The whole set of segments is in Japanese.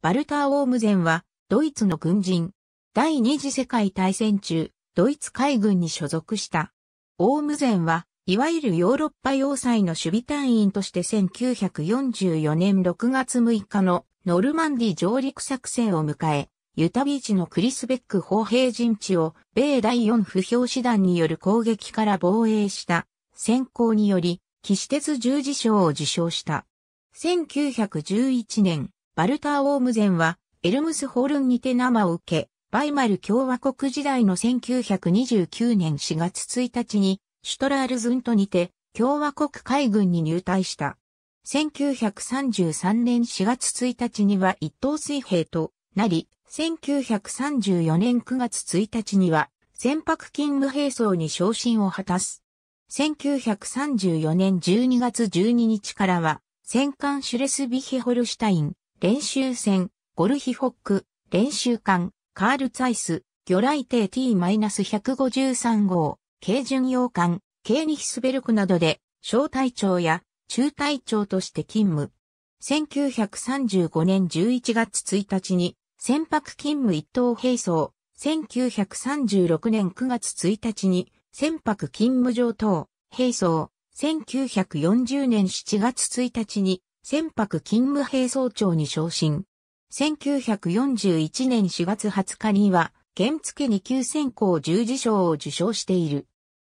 バルター・オームゼンは、ドイツの軍人。第二次世界大戦中、ドイツ海軍に所属した。オームゼンは、いわゆるヨーロッパ要塞の守備隊員として1944年6月6日のノルマンディ上陸作戦を迎え、ユタビーチのクリスベック砲兵陣地を米第四不評師団による攻撃から防衛した先行により、騎士鉄十字章を受章した。1911年、バルター・オームゼンは、エルムスホルンにて生を受け、バイマル共和国時代の1929年4月1日に、シュトラールズントにて、共和国海軍に入隊した。1933年4月1日には一等水兵となり、1934年9月1日には、船舶勤務兵装に昇進を果たす。1934年12月12日からは、戦艦シュレスビヒホルシュタイン、練習船、ゴルヒフォック、練習艦、カールツァイス、魚雷艇 T-153 号、軽巡洋艦、軽ニヒスベルクなどで、小隊長や中隊長として勤務。1935年11月1日に、船舶勤務一等兵装。1936年9月1日に、船舶勤務上等、兵装。1940年7月1日に、船舶勤務兵総長に昇進。1941年4月20日には、原付に級選考十字賞を受賞している。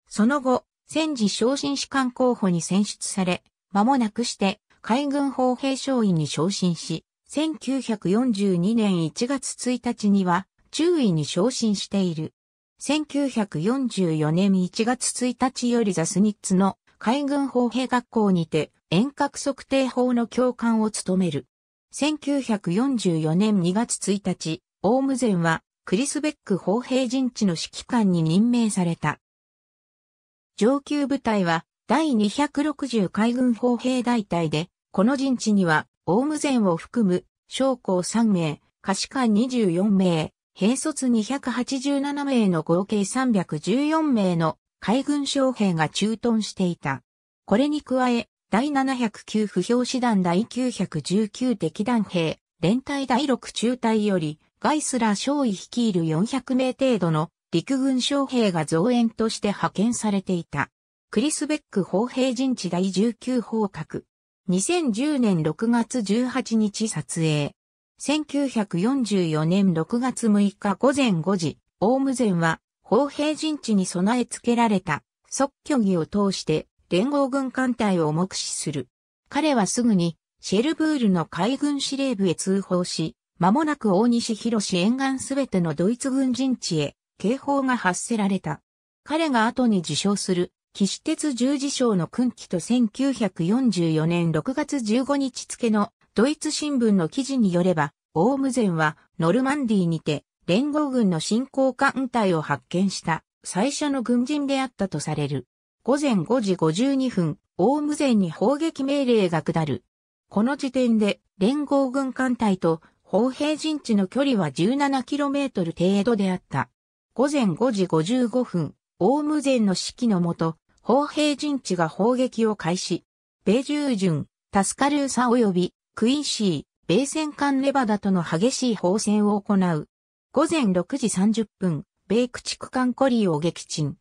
その後、戦時昇進士官候補に選出され、間もなくして海軍砲兵少尉に昇進し、1942年1月1日には中尉に昇進している。1944年1月1日よりザスニッツの海軍砲兵学校にて遠隔測定法の教官を務める。1944年2月1日、オウムゼンはクリスベック砲兵陣地の指揮官に任命された。上級部隊は第260海軍砲兵大隊で、この陣地にはオウムゼンを含む将校3名、可視官24名、兵卒287名の合計314名の海軍将兵が駐屯していた。これに加え、第709不評師団第919敵団兵、連隊第6中隊より、ガイスラー少尉率いる400名程度の陸軍将兵が増援として派遣されていた。クリスベック砲兵陣地第19砲閣。2010年6月18日撮影。1944年6月6日午前5時、オウム前は、砲兵陣地に備え付けられた、即虚儀を通して、連合軍艦隊を目視する。彼はすぐに、シェルブールの海軍司令部へ通報し、間もなく大西広市沿岸すべてのドイツ軍陣地へ警報が発せられた。彼が後に受賞する、騎士鉄十字章の訓記と1944年6月15日付のドイツ新聞の記事によれば、オウムゼンはノルマンディにて連合軍の侵攻艦隊を発見した最初の軍人であったとされる。午前5時52分、オウム前に砲撃命令が下る。この時点で連合軍艦隊と砲兵陣地の距離は 17km 程度であった。午前5時55分、オウム前の指揮のもと、砲兵陣地が砲撃を開始。米従順、タスカルーサ及びクインシー、米戦艦レバダとの激しい砲戦を行う。午前6時30分、米駆逐艦コリーを撃沈。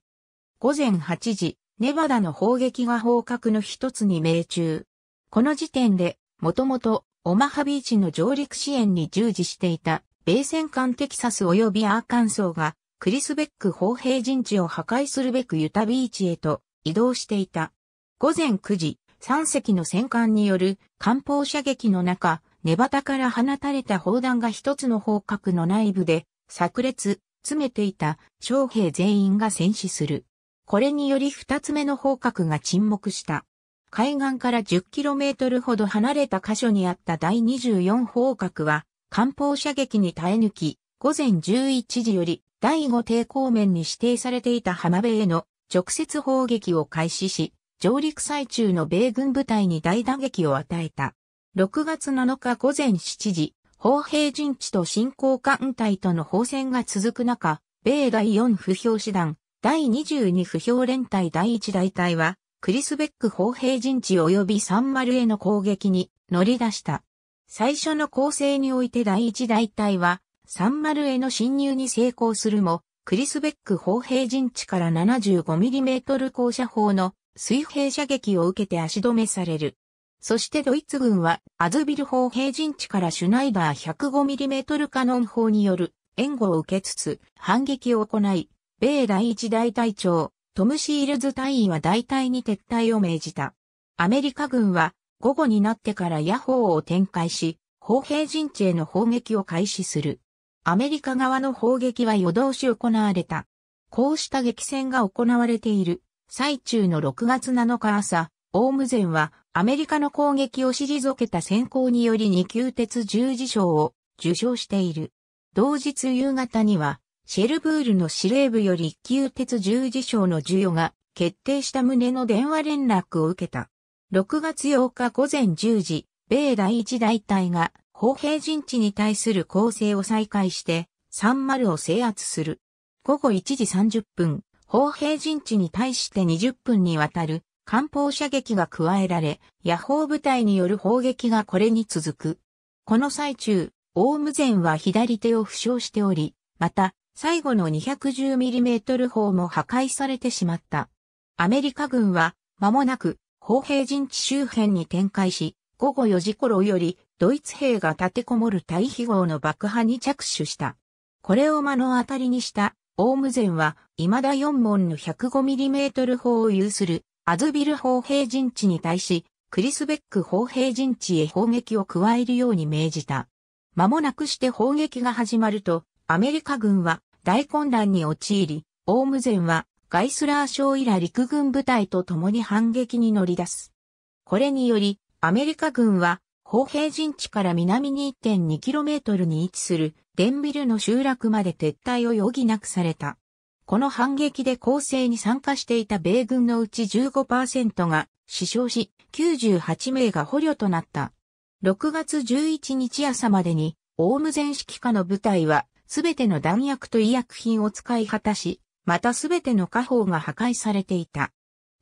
午前8時、ネバダの砲撃が砲角の一つに命中。この時点で、もともとオマハビーチの上陸支援に従事していた、米戦艦テキサス及びアーカンソーが、クリスベック砲兵陣地を破壊するべくユタビーチへと移動していた。午前9時、3隻の戦艦による艦砲射撃の中、ネバタから放たれた砲弾が一つの砲角の内部で、炸裂、詰めていた将兵全員が戦死する。これにより二つ目の砲角が沈黙した。海岸から 10km ほど離れた箇所にあった第24砲角は、艦砲射撃に耐え抜き、午前11時より第5抵抗面に指定されていた浜辺への直接砲撃を開始し、上陸最中の米軍部隊に大打撃を与えた。6月7日午前7時、砲兵陣地と進行艦隊との砲戦が続く中、米第4不評師団、第22不評連隊第1大隊は、クリスベック砲兵陣地及び3 0への攻撃に乗り出した。最初の構成において第1大隊は、30への侵入に成功するも、クリスベック砲兵陣地から 75mm 高射砲の水平射撃を受けて足止めされる。そしてドイツ軍は、アズビル砲兵陣地からシュナイダー 105mm カノン砲による援護を受けつつ、反撃を行い、米第一大隊長、トム・シールズ隊員は大隊に撤退を命じた。アメリカ軍は午後になってから野砲を展開し、砲兵陣地への砲撃を開始する。アメリカ側の砲撃は夜通し行われた。こうした激戦が行われている最中の6月7日朝、オウム前はアメリカの攻撃を退けた先行により二級鉄十字章を受賞している。同日夕方にはシェルブールの司令部より一級鉄十字章の授与が決定した旨の電話連絡を受けた。6月8日午前10時、米第一大隊が砲兵陣地に対する攻勢を再開して、30を制圧する。午後1時30分、砲兵陣地に対して20分にわたる艦砲射撃が加えられ、野砲部隊による砲撃がこれに続く。この最中、オウム前は左手を負傷しており、また、最後の 210mm 砲も破壊されてしまった。アメリカ軍は、間もなく、砲兵陣地周辺に展開し、午後4時頃より、ドイツ兵が立てこもる対比号の爆破に着手した。これを目の当たりにした、オウムゼンは、未だ4門の 105mm 砲を有する、アズビル砲兵陣地に対し、クリスベック砲兵陣地へ砲撃を加えるように命じた。間もなくして砲撃が始まると、アメリカ軍は大混乱に陥り、オウムゼンはガイスラー省以来陸軍部隊と共に反撃に乗り出す。これにより、アメリカ軍は、砲兵陣地から南に 1.2km に位置するデンビルの集落まで撤退を余儀なくされた。この反撃で攻勢に参加していた米軍のうち15%が死傷し、98名が捕虜となった。6月11日朝までに、オウムゼン指揮下の部隊はすべての弾薬と医薬品を使い果たし、またすべての家宝が破壊されていた。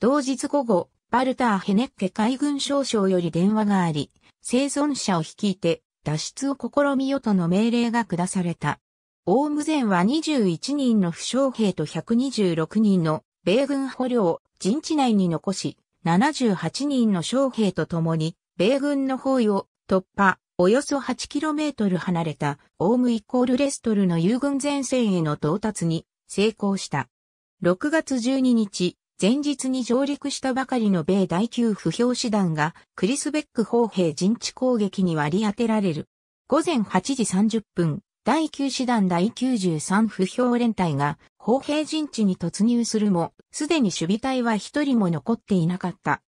同日午後、バルター・ヘネッケ海軍少将より電話があり、生存者を率いて脱出を試みよとの命令が下された。オウム前は21人の負傷兵と126人の米軍捕虜を陣地内に残し、78人の将兵と共に米軍の包囲を突破。およそ 8km 離れたオームイコールレストルの友軍前線への到達に成功した。6月12日、前日に上陸したばかりの米第9不評師団がクリスベック砲兵陣地攻撃に割り当てられる。午前8時30分、第9師団第93不評連隊が砲兵陣地に突入するも、すでに守備隊は一人も残っていなかった。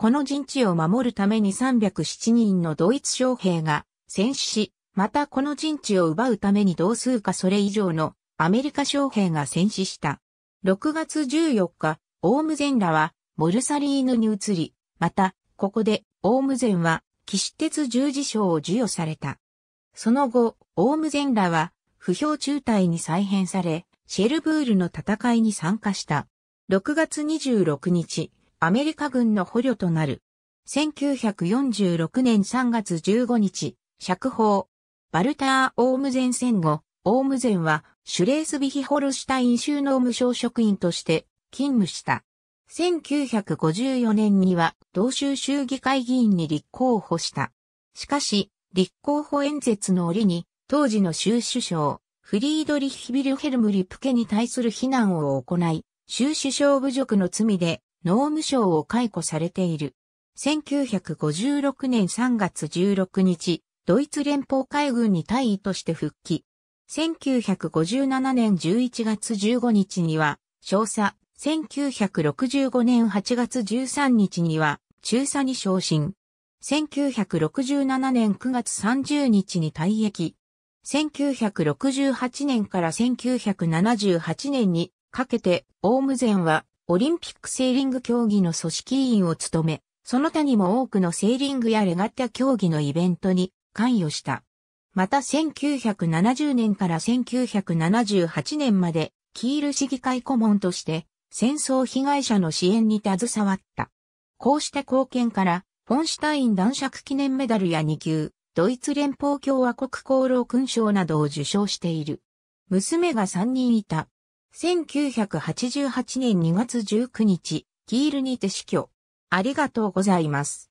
この陣地を守るために307人のドイツ将兵が戦死し、またこの陣地を奪うために同数かそれ以上のアメリカ将兵が戦死した。6月14日、オウムゼンらはボルサリーヌに移り、また、ここでオウムゼンは騎士鉄十字章を授与された。その後、オウムゼンらは不評中隊に再編され、シェルブールの戦いに参加した。6月26日、アメリカ軍の捕虜となる。1946年3月15日、釈放。バルター・オームゼン戦後、オームゼンはシュレースビヒホルシュタイン州の無償職員として勤務した。1954年には同州州議会議員に立候補した。しかし、立候補演説の折に、当時の州首相、フリードリヒ・ビルヘルム・リプケに対する非難を行い、州首相侮辱の罪で農務省を解雇されている。1956年3月16日、ドイツ連邦海軍に退位として復帰。1957年11月15日には、少佐、1965年8月13日には、中佐に昇進。1967年9月30日に退役。1968年から1978年にかけて、オウム前はオリンピックセーリング競技の組織委員を務め、その他にも多くのセーリングやレガッタ競技のイベントに関与した。また1970年から1978年まで、キール市議会顧問として、戦争被害者の支援に携わった。こうした貢献から、フォンシュタイン男爵記念メダルや2級、ドイツ連邦共和国功労勲章などを受賞している。娘が3人いた。1988年2月19日、キールにて死去。ありがとうございます。